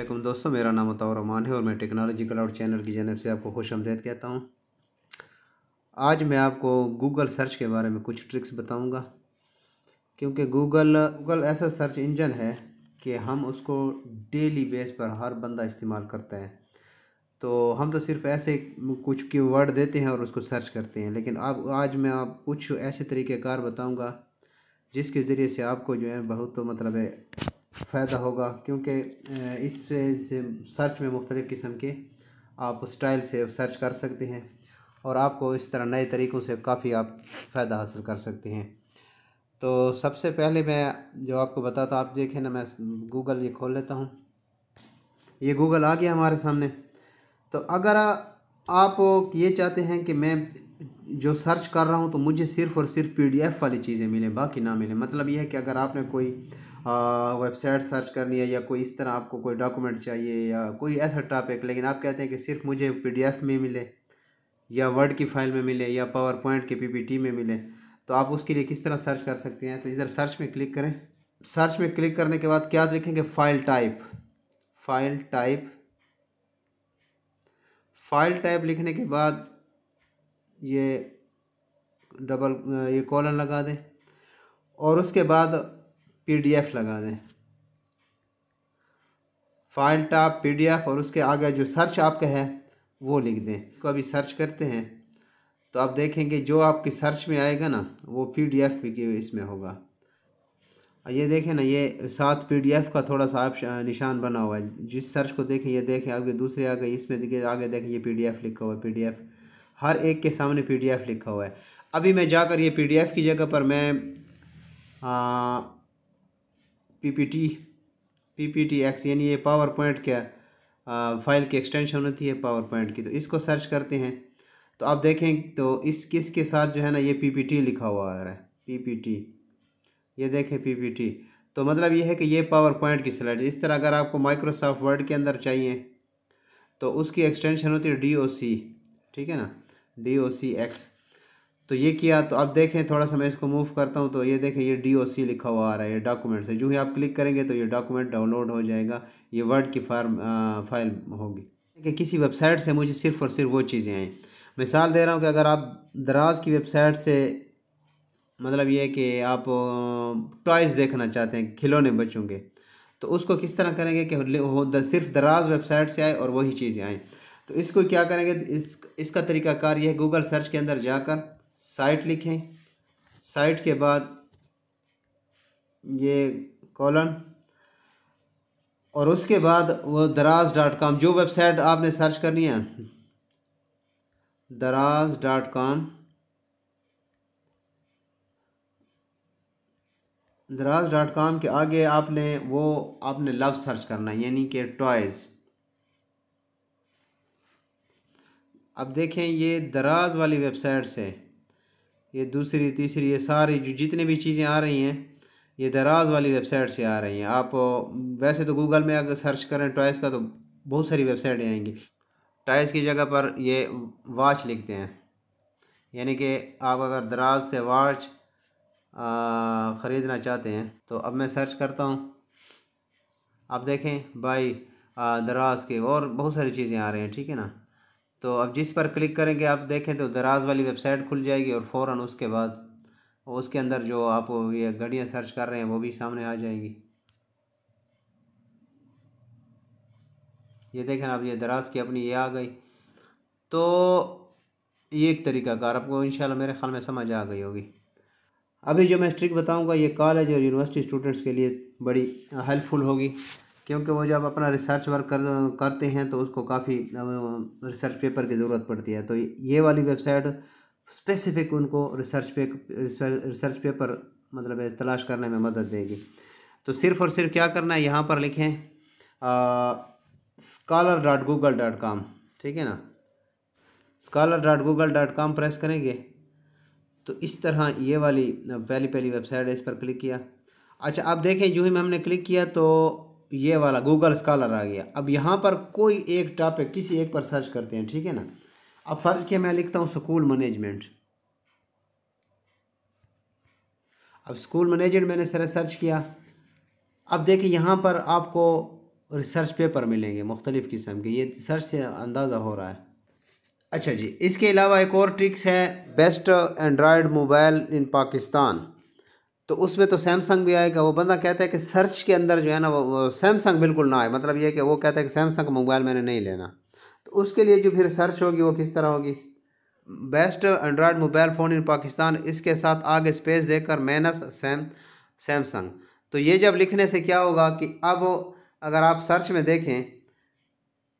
अल्लाम दोस्तों मेरा नाम अताउर रमान है और मैं टेक्नोलॉजी क्लाउड चैनल की जानब से आपको खुश आमदेद कहता हूँ आज मैं आपको गूगल सर्च के बारे में कुछ ट्रिक्स बताऊँगा क्योंकि गूगल गूगल ऐसा सर्च इंजन है कि हम उसको डेली बेस पर हर बंदा इस्तेमाल करता है तो हम तो सिर्फ ऐसे कुछ की वर्ड देते हैं और उसको सर्च करते हैं लेकिन अब आज मैं आप कुछ ऐसे तरीक़ेकार बताऊँगा जिसके ज़रिए से आपको जो है बहुत तो मतलब है फ़ायदा होगा क्योंकि इस से सर्च में मुख्तलिफ़ किस्म के आप स्टाइल से सर्च कर सकते हैं और आपको इस तरह नए तरीक़ों से काफ़ी आप फ़ायदा हासिल कर सकते हैं तो सबसे पहले मैं जो आपको बताता आप देखें ना मैं गूगल ये खोल लेता हूँ ये गूगल आ गया हमारे सामने तो अगर आप ये चाहते हैं कि मैं जो सर्च कर रहा हूँ तो मुझे सिर्फ़ और सिर्फ पीडीएफ वाली चीज़ें मिलें बाकी ना मिलें मतलब यह है कि अगर आपने कोई वेबसाइट सर्च करनी है या कोई इस तरह आपको कोई डॉक्यूमेंट चाहिए या कोई ऐसा टॉपिक लेकिन आप कहते हैं कि सिर्फ मुझे पीडीएफ में मिले या वर्ड की फाइल में मिले या पावर पॉइंट के पीपीटी में मिले तो आप उसके लिए किस तरह सर्च कर सकते हैं तो इधर सर्च में क्लिक करें सर्च में क्लिक करने के बाद क्या लिखेंगे file type file type file type लिखने के बाद ये डबल ये कॉलन लगा दें और उसके बाद पीडीएफ लगा दें फाइल टाप पीडीएफ और उसके आगे जो सर्च आपका है वो लिख दें इसको तो अभी सर्च करते हैं तो आप देखेंगे जो आपकी सर्च में आएगा ना वो पी डी एफ भी इसमें होगा ये देखें ना ये साथ पी डी एफ़ का थोड़ा सा आप निशान बना हुआ है जिस सर्च को देखें ये देखें आगे दूसरे आगे इसमें देखिए आगे देखें ये पी डी एफ़ लिखा हुआ है पी डी एफ़ हर एक के सामने पी डी एफ़ लिखा हुआ है अभी मैं जाकर ये पी डी एफ़ की जगह पर मैं पीपीटी पीपीटी एक्स यानी ये पावर पॉइंट क्या फाइल की एक्सटेंशन होती है पावर पॉइंट की तो इसको सर्च करते हैं तो आप देखें तो इस किस के साथ जो है ना ये पीपीटी लिखा हुआ आ रहा है पीपीटी ये देखें पीपीटी तो मतलब ये है कि ये पावर पॉइंट की स्लाइड इस तरह अगर आपको माइक्रोसॉफ्ट वर्ड के अंदर चाहिए तो उसकी एक्सटेंशन होती है डी ठीक है ना डी एक्स तो ये किया तो अब देखें थोड़ा सा मैं इसको मूव करता हूँ तो ये देखें ये डी ओ सी लिखा हुआ आ रहा है ये डॉक्यूमेंट से जो ही आप क्लिक करेंगे तो ये डॉक्यूमेंट डाउनलोड हो जाएगा ये वर्ड की फार्म फाइल होगी कि किसी वेबसाइट से मुझे सिर्फ और सिर्फ वो चीज़ें आएँ मिसाल दे रहा हूँ कि अगर आप दराज की वेबसाइट से मतलब ये कि आप टॉयज़ देखना चाहते हैं खिलौने बच्चों के तो उसको किस तरह करेंगे कि सिर्फ दराज वेबसाइट से आए और वही चीज़ें आएँ तो इसको क्या करेंगे इस इसका तरीकाकार ये गूगल सर्च के अंदर जाकर साइट लिखें साइट के बाद ये कॉलन और उसके बाद वो दराज डॉट कॉम जो वेबसाइट आपने सर्च करनी है Daraz dot com Daraz dot com के आगे आपने वो आपने लव सर्च करना है यानी कि टॉयज़ अब देखें ये दराज वाली वेबसाइट से ये दूसरी तीसरी ये सारी जो जितने भी चीज़ें आ रही हैं ये दराज वाली वेबसाइट से आ रही हैं आप वैसे तो गूगल में अगर सर्च करें टॉयस का तो बहुत सारी वेबसाइटें आएंगी टॉयस की जगह पर ये वाच लिखते हैं यानी कि आप अगर दराज से वाच ख़रीदना चाहते हैं तो अब मैं सर्च करता हूँ आप देखें बाई दराज के और बहुत सारी चीज़ें आ रही हैं ठीक है ना तो अब जिस पर क्लिक करेंगे आप देखें तो दराज वाली वेबसाइट खुल जाएगी और फ़ौर उसके बाद उसके अंदर जो आप ये घड़ियाँ सर्च कर रहे हैं वो भी सामने आ जाएंगी ये देखें आप ये दराज की अपनी ये आ गई तो ये एक तरीकाकार आपको इन मेरे ख्याल में समझ आ गई होगी अभी जो मैं ट्रिक बताऊंगा ये कॉलेज और यूनिवर्सिटी स्टूडेंट्स के लिए बड़ी हेल्पफुल होगी क्योंकि वो जब अपना रिसर्च वर्क कर करते हैं तो उसको काफ़ी रिसर्च पेपर की ज़रूरत पड़ती है तो ये वाली वेबसाइट स्पेसिफिक उनको रिसर्च पे रिसर्च पेपर मतलब तलाश करने में मदद देगी तो सिर्फ और सिर्फ क्या करना है यहाँ पर लिखें scholar dot Google dot com ठीक है ना scholar dot Google dot com press करेंगे तो इस तरह ये वाली पहली पहली वेबसाइट है इस पर क्लिक किया अच्छा आप देखें जो ही हमने क्लिक किया तो ये वाला गूगल स्कॉलर आ गया अब यहाँ पर कोई एक टॉपिक किसी एक पर सर्च करते हैं ठीक है ना अब फर्ज के मैं लिखता हूँ स्कूल मैनेजमेंट अब स्कूल मैनेजमेंट मैंने सर सर्च किया अब देखिए यहाँ पर आपको रिसर्च पेपर मिलेंगे मुख्तलिफ़ किस्म के ये सर्च से अंदाज़ा हो रहा है अच्छा जी इसके अलावा एक और ट्रिक्स है best Android mobile in Pakistan तो उसमें तो सैमसंग भी आएगा वो बंदा कहता है कि सर्च के अंदर जो है ना वो सैमसंग बिल्कुल ना आए मतलब ये कि वो कहता है कि सैमसंग मोबाइल मैंने नहीं लेना तो उसके लिए जो फिर सर्च होगी वो किस तरह होगी best Android mobile phone in Pakistan इसके साथ आगे स्पेस देकर माइनस सैम सैमसंग तो ये जब लिखने से क्या होगा कि अब अगर आप सर्च में देखें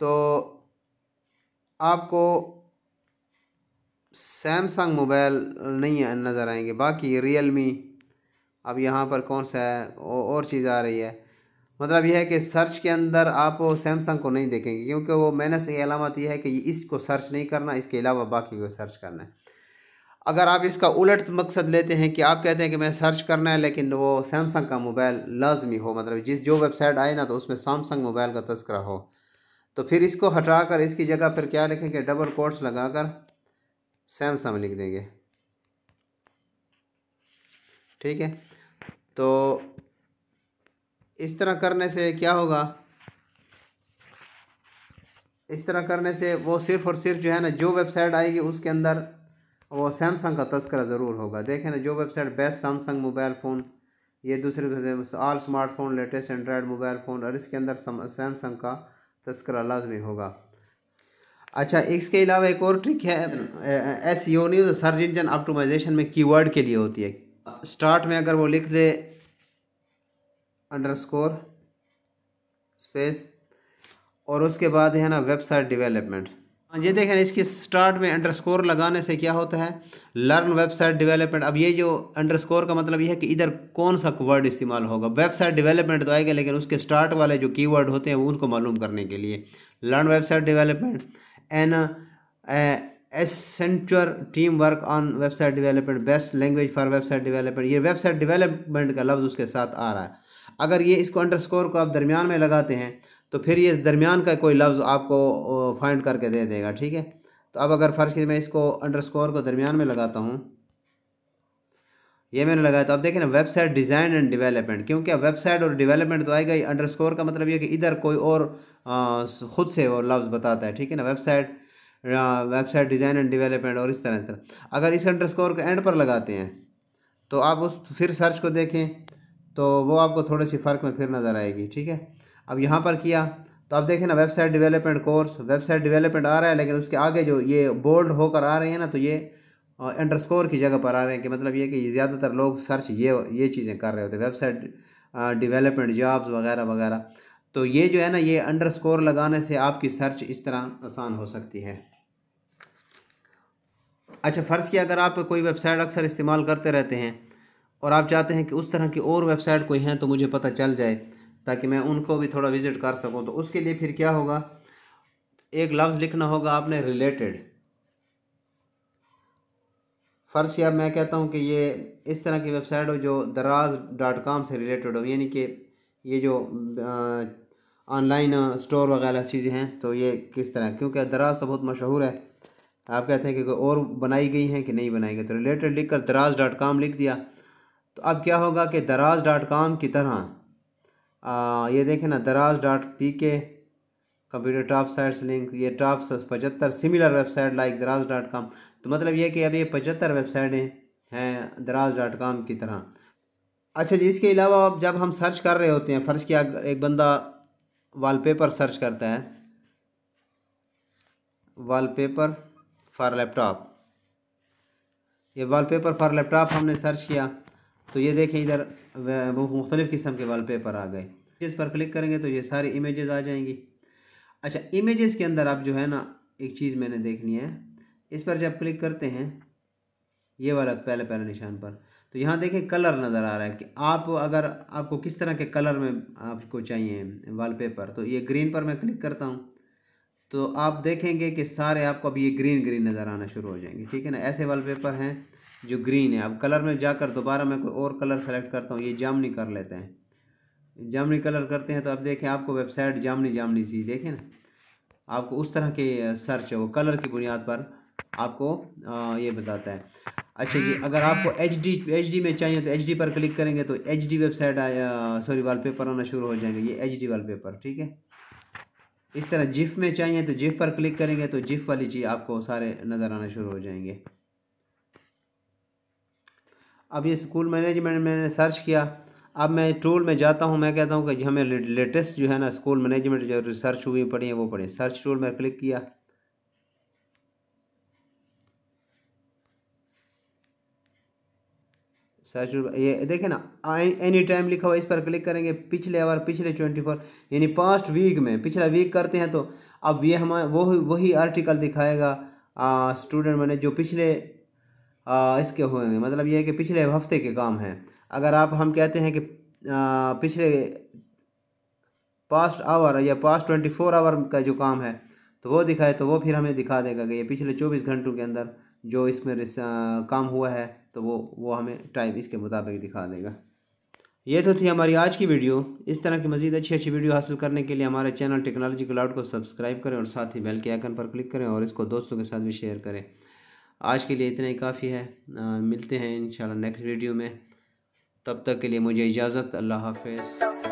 तो आपको सैमसंग मोबाइल नहीं नज़र आएंगे बाकी रियल मी अब यहाँ पर कौन सा है और चीज़ आ रही है मतलब यह है कि सर्च के अंदर आप सैमसंग को नहीं देखेंगे क्योंकि वो मैंने से अलामत यह है कि इसको सर्च नहीं करना इसके अलावा बाकी को सर्च करना है अगर आप इसका उलट मकसद लेते हैं कि आप कहते हैं कि मैं सर्च करना है लेकिन वो सैमसंग का मोबाइल लाजमी हो मतलब जिस जो वेबसाइट आए ना तो उसमें सैमसंग मोबाइल का तस्करा हो तो फिर इसको हटा कर इसकी जगह पर क्या लिखेंगे डबल कोट्स लगा कर सैमसंग लिख देंगे ठीक है तो इस तरह करने से क्या होगा इस तरह करने से वो सिर्फ़ और सिर्फ जो है ना जो वेबसाइट आएगी उसके अंदर वो सैमसंग का तस्करा ज़रूर होगा देखें ना जो website best Samsung mobile phone ये दूसरे all smartphone latest Android mobile phone और इसके अंदर सैमसंग का तस्करा लाजमी होगा अच्छा इसके अलावा एक और ट्रिक है एस न्यूज़ सर्च इंजन ऑप्टोमाइजेशन में कीवर्ड के लिए होती है स्टार्ट में अगर वो लिख दे अंडरस्कोर स्पेस और उसके बाद है ना वेबसाइट डेवलपमेंट ये देखें इसकी स्टार्ट में अंडरस्कोर लगाने से क्या होता है लर्न वेबसाइट डेवलपमेंट अब ये जो अंडरस्कोर का मतलब ये है कि इधर कौन सा वर्ड इस्तेमाल होगा वेबसाइट डेवलपमेंट तो आएगा लेकिन उसके स्टार्ट वाले जो कीवर्ड होते हैं वो उनको मालूम करने के लिए learn website development an Accenture team work on website development best language for website development ये वेबसाइट डेवलपमेंट का लफ्ज़ उसके साथ आ रहा है अगर ये इसको अंडरस्कोर को आप दरमियान में लगाते हैं तो फिर ये इस दरमियान का कोई लफ्ज़ आपको फाइंड करके दे देगा ठीक है तो अब अगर फर्श मैं इसको अंडरस्कोर को दरमियान में लगाता हूँ ये मैंने लगाया तो अब देखें ना वेबसाइट डिज़ाइन एंड डेवलपमेंट क्योंकि अब वेबसाइट और डेवलपमेंट तो आएगा ही अंडरस्कोर का मतलब ये कि इधर कोई और खुद से वो लफ्ज़ बताता है ठीक है ना website website design and development और इस तरह से अगर इस अंडरस्कोर के एंड पर लगाते हैं तो आप उस फिर सर्च को देखें तो वो आपको थोड़े सी फ़र्क में फिर नज़र आएगी ठीक है अब यहाँ पर किया तो आप देखें ना website development course website development आ रहा है लेकिन उसके आगे जो ये बोल्ड होकर आ रहे हैं ना तो ये अंडरस्कोर की जगह पर आ रहे हैं कि मतलब ये कि ज़्यादातर लोग सर्च ये ये चीज़ें कर रहे होते वेबसाइट डिवेलपमेंट जॉब्स वगैरह वगैरह तो ये जो है ना ये अंडरस्कोर लगाने से आपकी सर्च इस तरह आसान हो सकती है अच्छा फ़र्ज़ किया अगर आप कोई वेबसाइट अक्सर इस्तेमाल करते रहते हैं और आप चाहते हैं कि उस तरह की और वेबसाइट कोई हैं तो मुझे पता चल जाए ताकि मैं उनको भी थोड़ा विज़िट कर सकूँ तो उसके लिए फिर क्या होगा एक लफ्ज़ लिखना होगा आपने रिलेटेड फ़र्ज़ या मैं कहता हूँ कि ये इस तरह की वेबसाइट हो जो दराज डॉट कॉम से रिलेटेड हो यानी कि ये जो ऑनलाइन स्टोर वगैरह चीज़ें हैं तो ये किस तरह क्योंकि दराज तो बहुत मशहूर है आप कहते हैं कि और बनाई गई हैं कि नहीं बनाई गई तो रिलेटेड लिख कर दराज डॉट कॉम लिख दिया तो अब क्या होगा कि दराज डॉट कॉम की तरह आ, ये देखें ना Daraz dot P K computer top sites link ये टॉप पचहत्तर similar website like Daraz dot com तो मतलब ये कि अब ये पचहत्तर वेबसाइटें हैं दराज डॉट कॉम की तरह अच्छा जी इसके अलावा अब जब हम सर्च कर रहे होते हैं फ़र्श किया एक बंदा पेपर सर्च करता है वाल पेपर फॉर लैपटॉप ये वॉलपेपर फॉर लैपटॉप हमने सर्च किया तो ये देखें इधर मुख्तलिफ़ किस्म के वॉलपेपर आ गए इस पर क्लिक करेंगे तो ये सारी इमेजेस आ जाएंगी अच्छा इमेजेस के अंदर आप जो है ना एक चीज़ मैंने देखनी है इस पर जब क्लिक करते हैं ये वाला पहले पहले निशान पर तो यहाँ देखें कलर नज़र आ रहा है कि आप अगर आपको किस तरह के कलर में आपको चाहिए पेपर तो ये ग्रीन पर मैं क्लिक करता हूँ तो आप देखेंगे कि सारे आपको अब ये ग्रीन ग्रीन नज़र आना शुरू हो जाएंगे ठीक है ना ऐसे वॉलपेपर हैं जो ग्रीन है अब कलर में जाकर दोबारा मैं कोई और कलर सेलेक्ट करता हूँ ये जामनी कर लेते हैं जामनी कलर करते हैं तो अब देखें आपको वेबसाइट जामनी जामनी सी देखें ना आपको उस तरह के सर्च है वो कलर की बुनियाद पर आपको आ, ये बताता है अच्छा जी अगर आपको एच डी एच डी में चाहिए तो एच डी पर क्लिक करेंगे तो H D website sorry paper आना शुरू हो जाएंगे ये एच डी पेपर ठीक है इस तरह जिफ में चाहिए तो जिफ पर क्लिक करेंगे तो जिफ वाली चीज़ आपको सारे नज़र आना शुरू हो जाएंगे अब ये स्कूल मैनेजमेंट मैंने सर्च किया अब मैं टूल में जाता हूँ मैं कहता हूँ कि हमें लेटेस्ट जो है ना स्कूल मैनेजमेंट जो रिसर्च हुई पड़ी है वो पढ़ी सर्च टूल में क्लिक किया सर्च ये देखें ना एनी टाइम लिखा हुआ इस पर क्लिक करेंगे पिछले आवर पिछले ट्वेंटी फोर यानी पास्ट वीक में पिछला वीक करते हैं तो अब ये हमारे वो वही आर्टिकल दिखाएगा स्टूडेंट मैंने जो पिछले आ, इसके हुए मतलब ये है कि पिछले हफ्ते के काम हैं अगर आप हम कहते हैं कि आ, पिछले पास्ट आवर या पास्ट ट्वेंटी फोर आवर का जो काम है तो वो दिखाए तो वो फिर हमें दिखा देगा कि ये पिछले चौबीस घंटों के अंदर जो इसमें काम हुआ है तो वो वो हमें टाइप इसके मुताबिक दिखा देगा ये तो थी हमारी आज की वीडियो इस तरह की मज़ीद अच्छी अच्छी वीडियो हासिल करने के लिए हमारे चैनल टेक्नोलॉजी क्लाउड को सब्सक्राइब करें और साथ ही बेल के आइकन पर क्लिक करें और इसको दोस्तों के साथ भी शेयर करें आज के लिए इतना ही काफ़ी है आ, मिलते हैं इन नेक्स्ट वीडियो में तब तक के लिए मुझे इजाज़त अल्लाह हाफिज़